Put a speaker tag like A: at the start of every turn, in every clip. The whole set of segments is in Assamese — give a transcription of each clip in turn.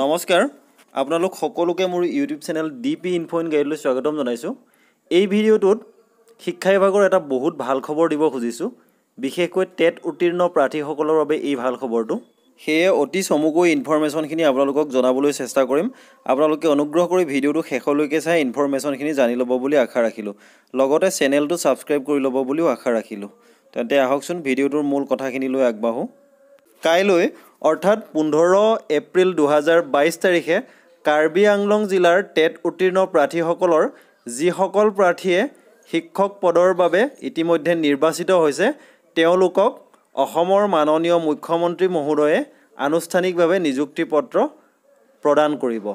A: নমস্কাৰ আপোনালোক সকলোকে মোৰ YouTube channel D P info in গাইডলৈ স্বাগতম জনাইছোঁ এই ভিডিঅ'টোত শিক্ষা বিভাগৰ এটা বহুত ভাল খবৰ দিব খুজিছোঁ বিশেষকৈ টেট উত্তীৰ্ণ প্ৰাৰ্থীসকলৰ বাবে এই ভাল খবৰটো সেয়ে অতি চমুকৈ ইনফৰ্মেশ্যনখিনি আপোনালোকক জনাবলৈ চেষ্টা কৰিম আপোনালোকে অনুগ্ৰহ কৰি ভিডিঅ'টো শেষলৈকে চাই ইনফৰ্মেশ্যনখিনি জানি ল'ব বুলি আশা ৰাখিলোঁ লগতে চেনেলটো ছাবস্ক্ৰাইব কৰি ল'ব বুলিও আশা ৰাখিলোঁ তেন্তে আহকচোন ভিডিঅ'টোৰ মূল কথাখিনিলৈ আগবাঢ়োঁ কাইলৈ অৰ্থাৎ পোন্ধৰ এপ্ৰিল দুহেজাৰ বাইছ তাৰিখে কাৰ্বি আংলং জিলাৰ টেট উত্তীৰ্ণ প্ৰাৰ্থীসকলৰ যিসকল প্ৰাৰ্থীয়ে শিক্ষক পদৰ বাবে ইতিমধ্যে নিৰ্বাচিত হৈছে তেওঁলোকক অসমৰ মাননীয় মুখ্যমন্ত্ৰী মহোদয়ে আনুষ্ঠানিকভাৱে নিযুক্তি পত্ৰ প্ৰদান কৰিব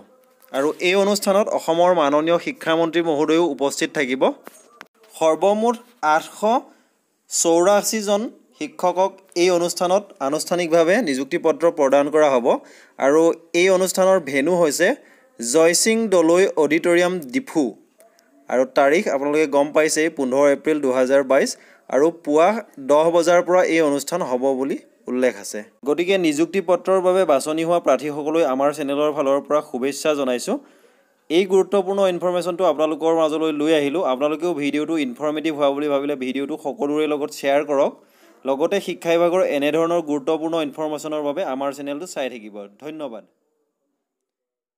A: আৰু এই অনুষ্ঠানত অসমৰ মাননীয় শিক্ষামন্ত্ৰী মহোদয়ো উপস্থিত থাকিব সৰ্বমুঠ আঠশ চৌৰাশীজন শিক্ষকক এই অনুষ্ঠানত আনুষ্ঠানিকভাৱে নিযুক্তি পত্ৰ প্ৰদান কৰা হ'ব আৰু এই অনুষ্ঠানৰ ভেনু হৈছে জয়সিং দলৈ অডিটৰিয়াম ডিফু আৰু তাৰিখ আপোনালোকে গম পাইছেই পোন্ধৰ এপ্ৰিল দুহেজাৰ বাইছ আৰু পুৱা দহ বজাৰ পৰা এই অনুষ্ঠান হ'ব বুলি উল্লেখ আছে গতিকে নিযুক্তি পত্ৰৰ বাবে বাছনি হোৱা প্ৰাৰ্থীসকলৈ আমাৰ চেনেলৰ ফালৰ পৰা শুভেচ্ছা জনাইছোঁ এই গুৰুত্বপূৰ্ণ ইনফৰ্মেশ্যনটো আপোনালোকৰ মাজলৈ লৈ আহিলোঁ আপোনালোকেও ভিডিঅ'টো ইনফৰ্মেটিভ হোৱা বুলি ভাবিলে ভিডিঅ'টো সকলোৰে লগত শ্বেয়াৰ কৰক লগতে শিক্ষা বিভাগৰ এনেধৰণৰ গুৰুত্বপূৰ্ণ ইনফৰ্মেশ্যনৰ বাবে আমাৰ চেনেলটো চাই থাকিব ধন্যবাদ